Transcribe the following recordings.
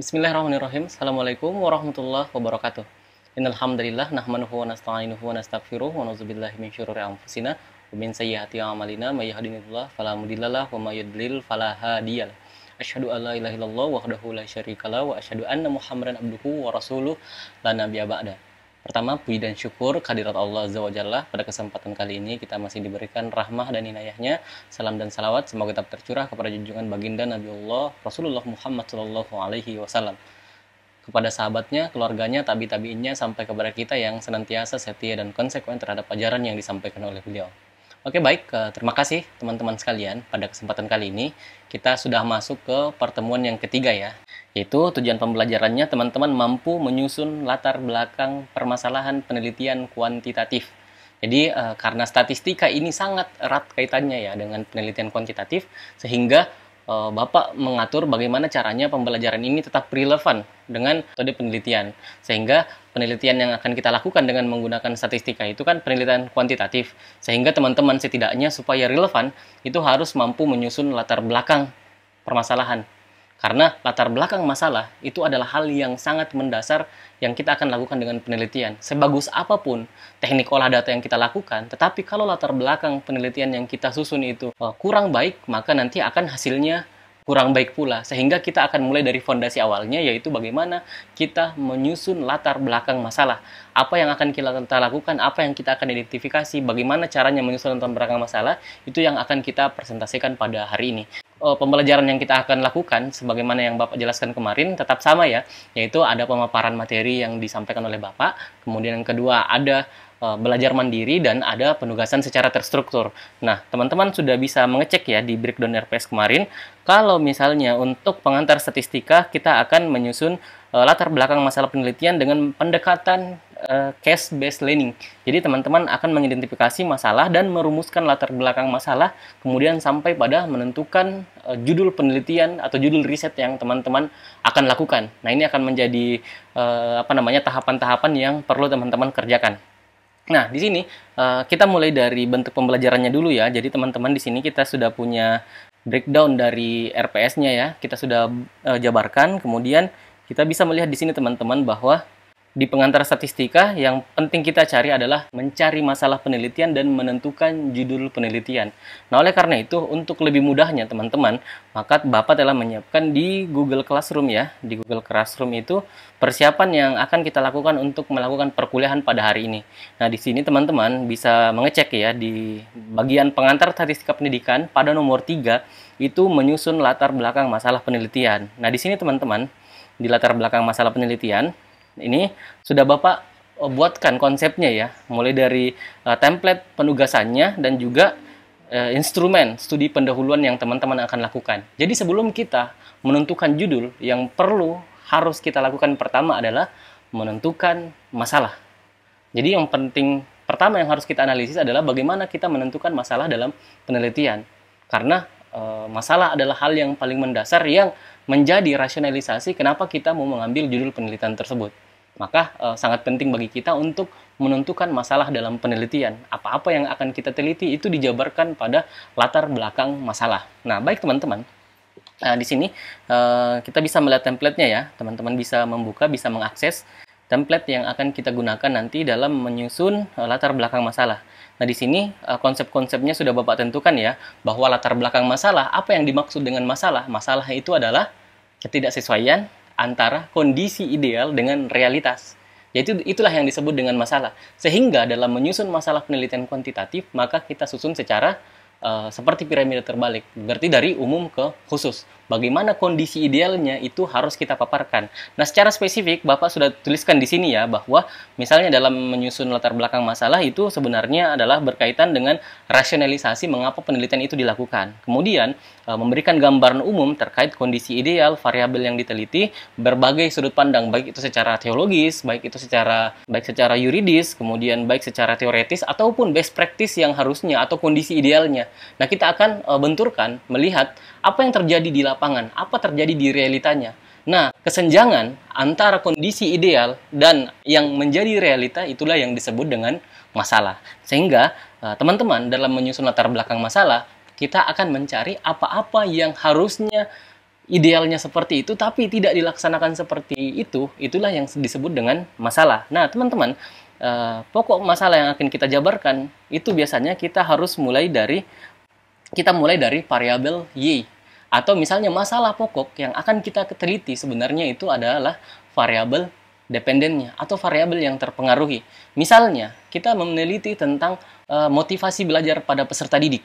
Bismillahirrahmanirrahim. Assalamualaikum warahmatullahi wabarakatuh. Innalhamdulillah, nahmanuhu wa nasta'inuhu wa nastaghfiruh wa na'udzubillahi min syururi anfusina wa min sayyiati a'malina may yahdinillahu fala mudhillalah wa may yudlil fala hadiyalah. Asyhadu an la ilaha illallah wahdahu la syarikalah wa asyhadu anna Muhammadan abduhu wa rasuluh la nabiyya ba'da. Pertama, puji dan syukur kehadirat Allah Azza wa Jalla. Pada kesempatan kali ini kita masih diberikan rahmah dan inayahnya. Salam dan salawat semoga tetap tercurah kepada junjungan baginda Nabi Allah Rasulullah Muhammad SAW Alaihi Wasallam kepada sahabatnya, keluarganya, tabi-tabiinnya sampai kepada kita yang senantiasa setia dan konsekuen terhadap ajaran yang disampaikan oleh beliau. Oke baik, eh, terima kasih teman-teman sekalian. Pada kesempatan kali ini kita sudah masuk ke pertemuan yang ketiga ya. Itu tujuan pembelajarannya teman-teman mampu menyusun latar belakang permasalahan penelitian kuantitatif. Jadi e, karena statistika ini sangat erat kaitannya ya dengan penelitian kuantitatif sehingga e, Bapak mengatur bagaimana caranya pembelajaran ini tetap relevan dengan metode penelitian. Sehingga penelitian yang akan kita lakukan dengan menggunakan statistika itu kan penelitian kuantitatif. Sehingga teman-teman setidaknya supaya relevan itu harus mampu menyusun latar belakang permasalahan karena latar belakang masalah itu adalah hal yang sangat mendasar yang kita akan lakukan dengan penelitian. Sebagus apapun teknik olah data yang kita lakukan, tetapi kalau latar belakang penelitian yang kita susun itu eh, kurang baik, maka nanti akan hasilnya kurang baik pula. Sehingga kita akan mulai dari fondasi awalnya, yaitu bagaimana kita menyusun latar belakang masalah. Apa yang akan kita lakukan, apa yang kita akan identifikasi, bagaimana caranya menyusun latar belakang masalah, itu yang akan kita presentasikan pada hari ini uh, pembelajaran yang kita akan lakukan sebagaimana yang Bapak jelaskan kemarin tetap sama ya, yaitu ada pemaparan materi yang disampaikan oleh Bapak, kemudian yang kedua ada eh, belajar mandiri dan ada penugasan secara terstruktur. Nah, teman-teman sudah bisa mengecek ya di breakdown RPS kemarin kalau misalnya untuk pengantar statistika kita akan menyusun uh, latar belakang masalah penelitian dengan pendekatan uh, eh, case based learning. Jadi teman-teman akan mengidentifikasi masalah dan merumuskan latar belakang masalah, kemudian sampai pada menentukan uh, judul penelitian atau judul riset yang teman-teman akan lakukan. Nah, ini akan menjadi uh, apa namanya tahapan-tahapan yang perlu teman-teman kerjakan. Nah, di sini uh, kita mulai dari bentuk pembelajarannya dulu ya. Jadi teman-teman di sini kita sudah punya breakdown dari RPS-nya ya. Kita sudah uh, jabarkan, kemudian kita bisa melihat di sini teman-teman bahwa di pengantar statistika, yang penting kita cari adalah mencari masalah penelitian dan menentukan judul penelitian. Nah, oleh karena itu, untuk lebih mudahnya teman-teman, maka Bapak telah menyiapkan di Google Classroom ya. Di Google Classroom itu persiapan yang akan kita lakukan untuk melakukan perkuliahan pada hari ini. Nah, di sini teman-teman bisa mengecek ya di bagian pengantar statistika pendidikan pada nomor 3 itu menyusun latar belakang masalah penelitian. Nah, di sini teman-teman, di latar belakang masalah penelitian, ini sudah Bapak eh, buatkan konsepnya ya, mulai dari uh, template penugasannya dan juga uh, instrumen studi pendahuluan yang teman-teman akan lakukan. Jadi sebelum kita menentukan judul, yang perlu harus kita lakukan pertama adalah menentukan masalah. Jadi yang penting pertama yang harus kita analisis adalah bagaimana kita menentukan masalah dalam penelitian. Karena e, masalah adalah hal yang paling mendasar yang menjadi rasionalisasi kenapa kita mau mengambil judul penelitian tersebut. Maka uh, sangat penting bagi kita untuk menentukan masalah dalam penelitian. Apa-apa yang akan kita teliti itu dijabarkan pada latar belakang masalah. Nah, baik teman-teman, Nah, di sini uh, kita bisa melihat template ya. Teman-teman bisa membuka, bisa mengakses template yang akan kita gunakan nanti dalam menyusun uh, latar belakang masalah. Nah, di sini konsep-konsepnya sudah Bapak tentukan ya, bahwa latar belakang masalah, apa yang dimaksud dengan masalah? Masalah itu adalah ketidaksesuaian antara kondisi ideal dengan realitas. Yaitu itulah yang disebut dengan masalah. Sehingga dalam menyusun masalah penelitian kuantitatif, maka kita susun secara uh, seperti piramida terbalik. Berarti dari umum ke khusus bagaimana kondisi idealnya itu harus kita paparkan. Nah, secara spesifik Bapak sudah tuliskan di sini ya bahwa misalnya dalam menyusun latar belakang masalah itu sebenarnya adalah berkaitan dengan rasionalisasi mengapa penelitian itu dilakukan. Kemudian eh, memberikan gambaran umum terkait kondisi ideal, variabel yang diteliti, berbagai sudut pandang baik itu secara teologis, baik itu secara baik secara yuridis, kemudian baik secara teoretis ataupun best practice yang harusnya atau kondisi idealnya. Nah, kita akan eh, benturkan melihat apa yang terjadi di lapangan lapangan, apa terjadi di realitanya. Nah, kesenjangan antara kondisi ideal dan yang menjadi realita itulah yang disebut dengan masalah. Sehingga eh, teman-teman dalam menyusun latar belakang masalah, kita akan mencari apa-apa yang harusnya idealnya seperti itu tapi tidak dilaksanakan seperti itu, itulah yang disebut dengan masalah. Nah, teman-teman, eh, pokok masalah yang akan kita jabarkan itu biasanya kita harus mulai dari kita mulai dari variabel y atau misalnya masalah pokok yang akan kita teliti sebenarnya itu adalah variabel dependennya atau variabel yang terpengaruhi. Misalnya, kita meneliti tentang e, motivasi belajar pada peserta didik.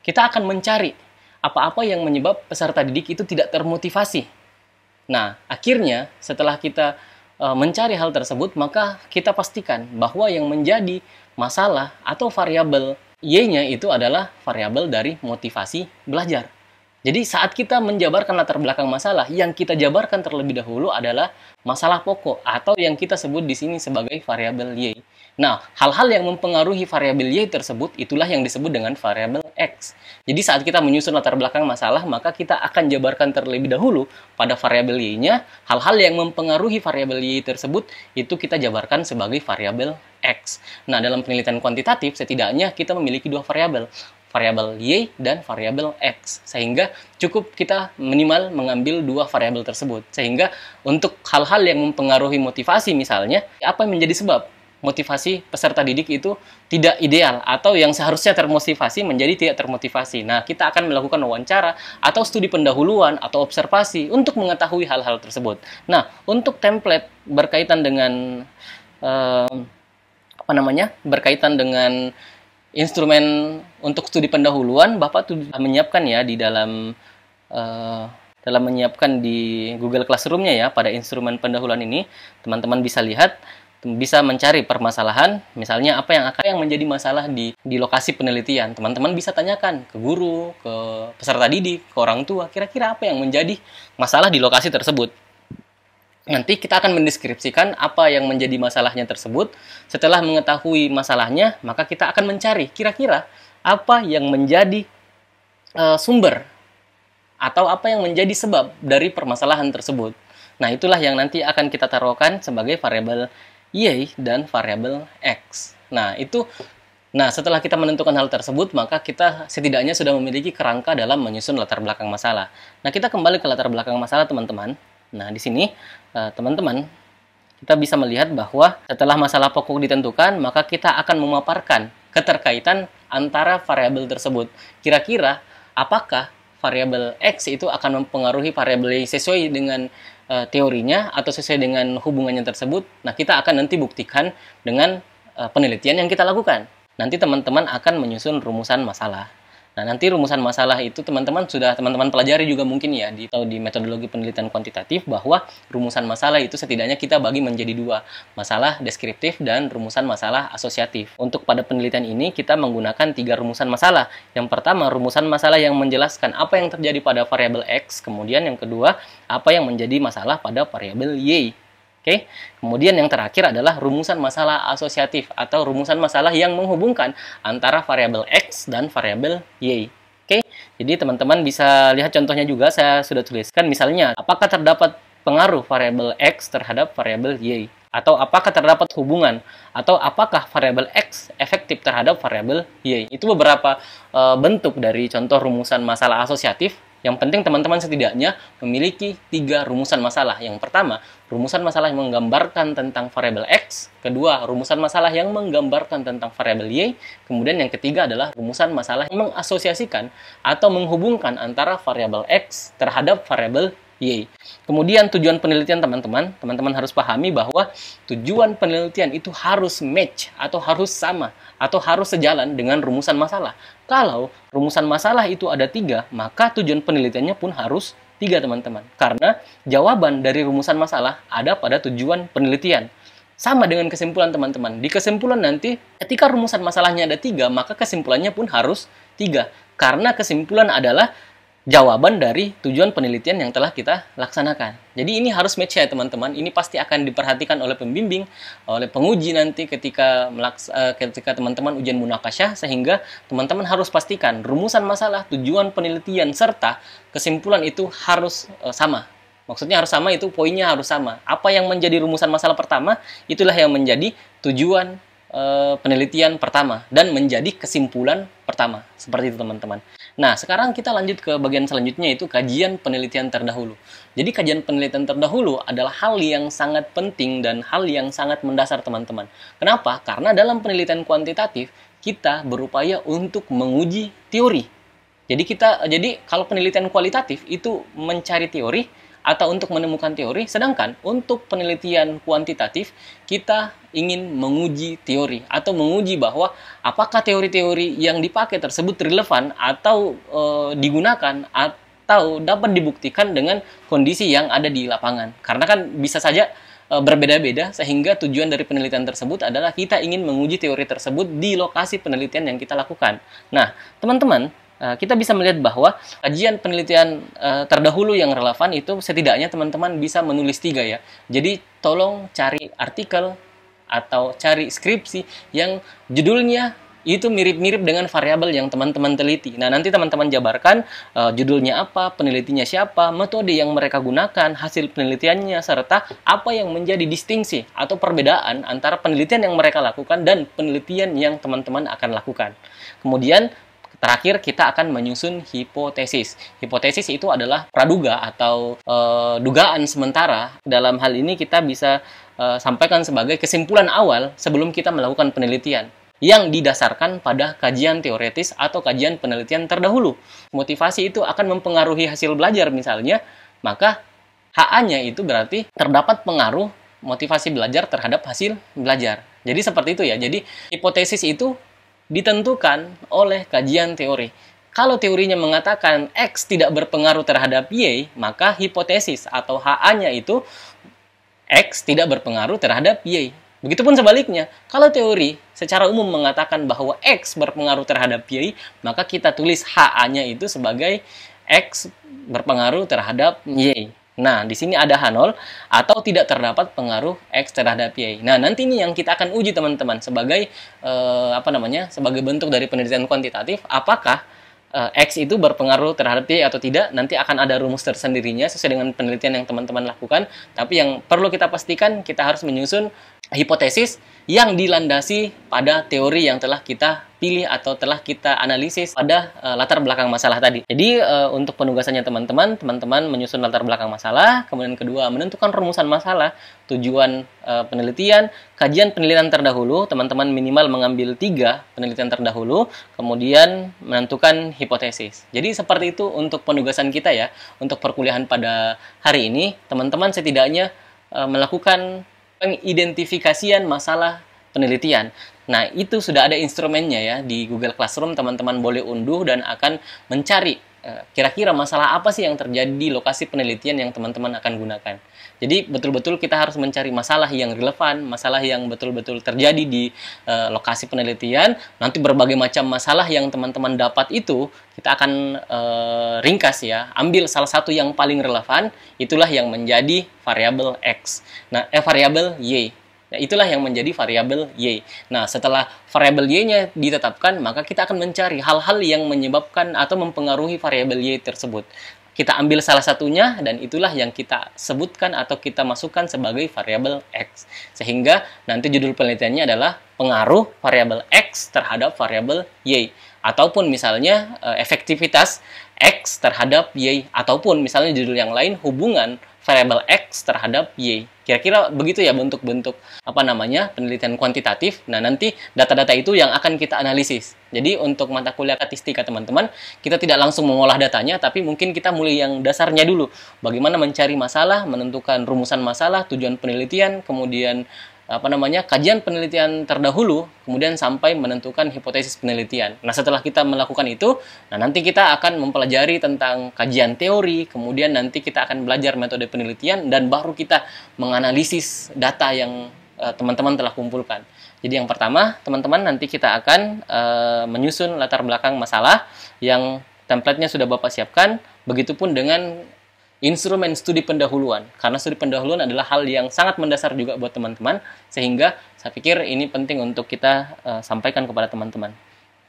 Kita akan mencari apa-apa yang menyebab peserta didik itu tidak termotivasi. Nah, akhirnya setelah kita e, mencari hal tersebut, maka kita pastikan bahwa yang menjadi masalah atau variabel Y-nya itu adalah variabel dari motivasi belajar. Jadi saat kita menjabarkan latar belakang masalah, yang kita jabarkan terlebih dahulu adalah masalah pokok atau yang kita sebut di sini sebagai variabel y. Nah, hal-hal yang mempengaruhi variabel y tersebut itulah yang disebut dengan variabel x. Jadi saat kita menyusun latar belakang masalah, maka kita akan jabarkan terlebih dahulu pada variabel y-nya, hal-hal yang mempengaruhi variabel y tersebut itu kita jabarkan sebagai variabel X. Nah, dalam penelitian kuantitatif setidaknya kita memiliki dua variabel variabel y dan variabel x sehingga cukup kita minimal mengambil dua variabel tersebut sehingga untuk hal-hal yang mempengaruhi motivasi misalnya apa yang menjadi sebab motivasi peserta didik itu tidak ideal atau yang seharusnya termotivasi menjadi tidak termotivasi. Nah, kita akan melakukan wawancara atau studi pendahuluan atau observasi untuk mengetahui hal-hal tersebut. Nah, untuk template berkaitan dengan eh, apa namanya? berkaitan dengan instrumen untuk studi pendahuluan Bapak sudah menyiapkan ya di dalam uh, dalam menyiapkan di Google Classroomnya ya pada instrumen pendahuluan ini teman-teman bisa lihat bisa mencari permasalahan misalnya apa yang akan yang menjadi masalah di di lokasi penelitian teman-teman bisa tanyakan ke guru ke peserta didik ke orang tua kira-kira apa yang menjadi masalah di lokasi tersebut Nanti kita akan mendeskripsikan apa yang menjadi masalahnya tersebut. Setelah mengetahui masalahnya, maka kita akan mencari kira-kira apa yang menjadi uh, sumber atau apa yang menjadi sebab dari permasalahan tersebut. Nah, itulah yang nanti akan kita taruhkan sebagai variabel y dan variabel x. Nah, itu Nah, setelah kita menentukan hal tersebut, maka kita setidaknya sudah memiliki kerangka dalam menyusun latar belakang masalah. Nah, kita kembali ke latar belakang masalah, teman-teman. Nah, di sini eh, teman-teman kita bisa melihat bahwa setelah masalah pokok ditentukan, maka kita akan memaparkan keterkaitan antara variabel tersebut. Kira-kira apakah variabel x itu akan mempengaruhi variabel y sesuai dengan eh, teorinya atau sesuai dengan hubungannya tersebut? Nah, kita akan nanti buktikan dengan eh, penelitian yang kita lakukan. Nanti teman-teman akan menyusun rumusan masalah. Nah, nanti rumusan masalah itu teman-teman sudah teman-teman pelajari juga mungkin ya di atau di metodologi penelitian kuantitatif bahwa rumusan masalah itu setidaknya kita bagi menjadi dua, masalah deskriptif dan rumusan masalah asosiatif. Untuk pada penelitian ini kita menggunakan tiga rumusan masalah. Yang pertama, rumusan masalah yang menjelaskan apa yang terjadi pada variabel X, kemudian yang kedua, apa yang menjadi masalah pada variabel Y. Oke. Okay? Kemudian yang terakhir adalah rumusan masalah asosiatif atau rumusan masalah yang menghubungkan antara variabel x dan variabel y. Oke. Okay? Jadi teman-teman bisa lihat contohnya juga saya sudah tuliskan misalnya apakah terdapat pengaruh variabel x terhadap variabel y atau apakah terdapat hubungan atau apakah variabel x efektif terhadap variabel y. Itu beberapa uh, bentuk dari contoh rumusan masalah asosiatif yang penting teman-teman setidaknya memiliki tiga rumusan masalah. Yang pertama, rumusan masalah yang menggambarkan tentang variabel X. Kedua, rumusan masalah yang menggambarkan tentang variabel Y. Kemudian yang ketiga adalah rumusan masalah yang mengasosiasikan atau menghubungkan antara variabel X terhadap variabel Y. Kemudian tujuan penelitian teman-teman, teman-teman harus pahami bahwa tujuan penelitian itu harus match atau harus sama atau harus sejalan dengan rumusan masalah. Kalau rumusan masalah itu ada tiga, maka tujuan penelitiannya pun harus tiga teman-teman. Karena jawaban dari rumusan masalah ada pada tujuan penelitian. Sama dengan kesimpulan teman-teman. Di kesimpulan nanti, ketika rumusan masalahnya ada tiga, maka kesimpulannya pun harus tiga. Karena kesimpulan adalah jawaban dari tujuan penelitian yang telah kita laksanakan. Jadi ini harus match ya teman-teman. Ini pasti akan diperhatikan oleh pembimbing, oleh penguji nanti ketika melaks eh, ketika teman-teman ujian munakasyah sehingga teman-teman harus pastikan rumusan masalah, tujuan penelitian serta kesimpulan itu harus eh, sama. Maksudnya harus sama itu poinnya harus sama. Apa yang menjadi rumusan masalah pertama itulah yang menjadi tujuan Eh, penelitian pertama dan menjadi kesimpulan pertama seperti itu teman-teman. Nah sekarang kita lanjut ke bagian selanjutnya yaitu kajian penelitian terdahulu. Jadi kajian penelitian terdahulu adalah hal yang sangat penting dan hal yang sangat mendasar teman-teman. Kenapa? Karena dalam penelitian kuantitatif kita berupaya untuk menguji teori. Jadi kita jadi kalau penelitian kualitatif itu mencari teori, atau untuk menemukan teori, sedangkan untuk penelitian kuantitatif kita ingin menguji teori atau menguji bahwa apakah teori-teori yang dipakai tersebut relevan atau e, digunakan atau dapat dibuktikan dengan kondisi yang ada di lapangan. Karena kan bisa saja eh, berbeda-beda sehingga tujuan dari penelitian tersebut adalah kita ingin menguji teori tersebut di lokasi penelitian yang kita lakukan. Nah, teman-teman, Eh, kita bisa melihat bahwa kajian penelitian uh, terdahulu yang relevan itu setidaknya teman-teman bisa menulis tiga ya. Jadi tolong cari artikel atau cari skripsi yang judulnya itu mirip-mirip dengan variabel yang teman-teman teliti. Nah, nanti teman-teman jabarkan uh, judulnya apa, penelitinya siapa, metode yang mereka gunakan, hasil penelitiannya, serta apa yang menjadi distingsi atau perbedaan antara penelitian yang mereka lakukan dan penelitian yang teman-teman akan lakukan. Kemudian, Terakhir, kita akan menyusun hipotesis. Hipotesis itu adalah praduga atau e, dugaan sementara. Dalam hal ini kita bisa e, sampaikan sebagai kesimpulan awal sebelum kita melakukan penelitian yang didasarkan pada kajian teoretis atau kajian penelitian terdahulu. Motivasi itu akan mempengaruhi hasil belajar misalnya, maka HA-nya itu berarti terdapat pengaruh motivasi belajar terhadap hasil belajar. Jadi seperti itu ya. Jadi hipotesis itu ditentukan oleh kajian teori. Kalau teorinya mengatakan X tidak berpengaruh terhadap Y, maka hipotesis atau HA-nya itu X tidak berpengaruh terhadap Y. Begitupun sebaliknya, kalau teori secara umum mengatakan bahwa X berpengaruh terhadap Y, maka kita tulis HA-nya itu sebagai X berpengaruh terhadap Y. Nah, di sini ada H0 atau tidak terdapat pengaruh X terhadap Y. Nah, nanti ini yang kita akan uji teman-teman sebagai eh, apa namanya? sebagai bentuk dari penelitian kuantitatif apakah eh, X itu berpengaruh terhadap Y atau tidak. Nanti akan ada rumus tersendirinya sesuai dengan penelitian yang teman-teman lakukan, tapi yang perlu kita pastikan kita harus menyusun hipotesis yang dilandasi pada teori yang telah kita pilih atau telah kita analisis pada uh, latar belakang masalah tadi. Jadi uh, untuk penugasannya teman-teman, teman-teman menyusun latar belakang masalah, kemudian kedua menentukan rumusan masalah, tujuan uh, penelitian, kajian penelitian terdahulu, teman-teman minimal mengambil tiga penelitian terdahulu, kemudian menentukan hipotesis. Jadi seperti itu untuk penugasan kita ya, untuk perkuliahan pada hari ini, teman-teman setidaknya melakukan pengidentifikasian masalah penelitian. Nah, itu sudah ada instrumennya ya di Google Classroom, teman-teman boleh unduh dan akan mencari Eh, kira-kira masalah apa sih yang terjadi di lokasi penelitian yang teman-teman akan gunakan. Jadi betul-betul kita harus mencari masalah yang relevan, masalah yang betul-betul terjadi di e, lokasi penelitian. Nanti berbagai macam masalah yang teman-teman dapat itu kita akan e, ringkas ya, ambil salah satu yang paling relevan, itulah yang menjadi variabel x. Nah, eh, variabel y. Nah, itulah yang menjadi variabel y. Nah, setelah variabel y-nya ditetapkan, maka kita akan mencari hal-hal yang menyebabkan atau mempengaruhi variabel y tersebut. Kita ambil salah satunya dan itulah yang kita sebutkan atau kita masukkan sebagai variabel x. Sehingga nanti judul penelitiannya adalah pengaruh variabel x terhadap variabel y ataupun misalnya eh, efektivitas x terhadap y ataupun misalnya judul yang lain hubungan variabel X terhadap Y. Kira-kira begitu ya bentuk-bentuk apa namanya penelitian kuantitatif. Nah, nanti data-data itu yang akan kita analisis. Jadi, untuk mata kuliah statistika, teman-teman, kita tidak langsung mengolah datanya, tapi mungkin kita mulai yang dasarnya dulu. Bagaimana mencari masalah, menentukan rumusan masalah, tujuan penelitian, kemudian apa namanya kajian penelitian terdahulu kemudian sampai menentukan hipotesis penelitian. Nah, setelah kita melakukan itu, nah nanti kita akan mempelajari tentang kajian teori, kemudian nanti kita akan belajar metode penelitian dan baru kita menganalisis data yang eh, teman-teman uh, telah kumpulkan. Jadi yang pertama, teman-teman nanti kita akan uh, menyusun latar belakang masalah yang templatenya sudah Bapak siapkan, begitupun dengan instrumen studi pendahuluan karena studi pendahuluan adalah hal yang sangat mendasar juga buat teman-teman sehingga saya pikir ini penting untuk kita uh, sampaikan kepada teman-teman.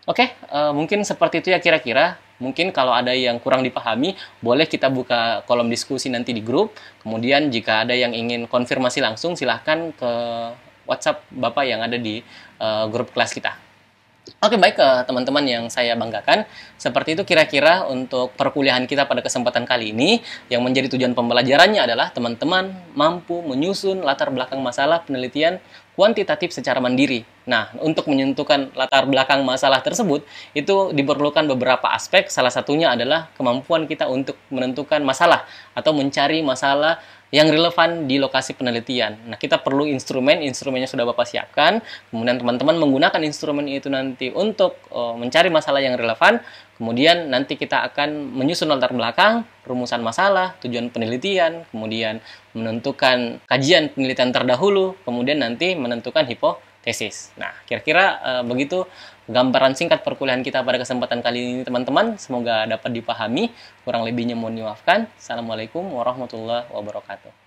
Oke, okay, uh, eh, mungkin seperti itu ya kira-kira. Mungkin kalau ada yang kurang dipahami, boleh kita buka kolom diskusi nanti di grup. Kemudian jika ada yang ingin konfirmasi langsung, silahkan ke WhatsApp Bapak yang ada di uh, grup kelas kita. Oke baik ke eh, teman-teman yang saya banggakan seperti itu kira-kira untuk perkuliahan kita pada kesempatan kali ini yang menjadi tujuan pembelajarannya adalah teman-teman mampu menyusun latar belakang masalah penelitian kuantitatif secara mandiri. Nah untuk menyentuhkan latar belakang masalah tersebut itu diperlukan beberapa aspek salah satunya adalah kemampuan kita untuk menentukan masalah atau mencari masalah yang relevan di lokasi penelitian. Nah, kita perlu instrumen, instrumennya sudah Bapak siapkan, kemudian teman-teman menggunakan instrumen itu nanti untuk uh, mencari masalah yang relevan, kemudian nanti kita akan menyusun latar belakang, rumusan masalah, tujuan penelitian, kemudian menentukan kajian penelitian terdahulu, kemudian nanti menentukan hipotesis tesis. Nah, kira-kira uh, begitu gambaran singkat perkuliahan kita pada kesempatan kali ini teman-teman. Semoga dapat dipahami, kurang lebihnya mohon dimaafkan. Assalamualaikum warahmatullahi wabarakatuh.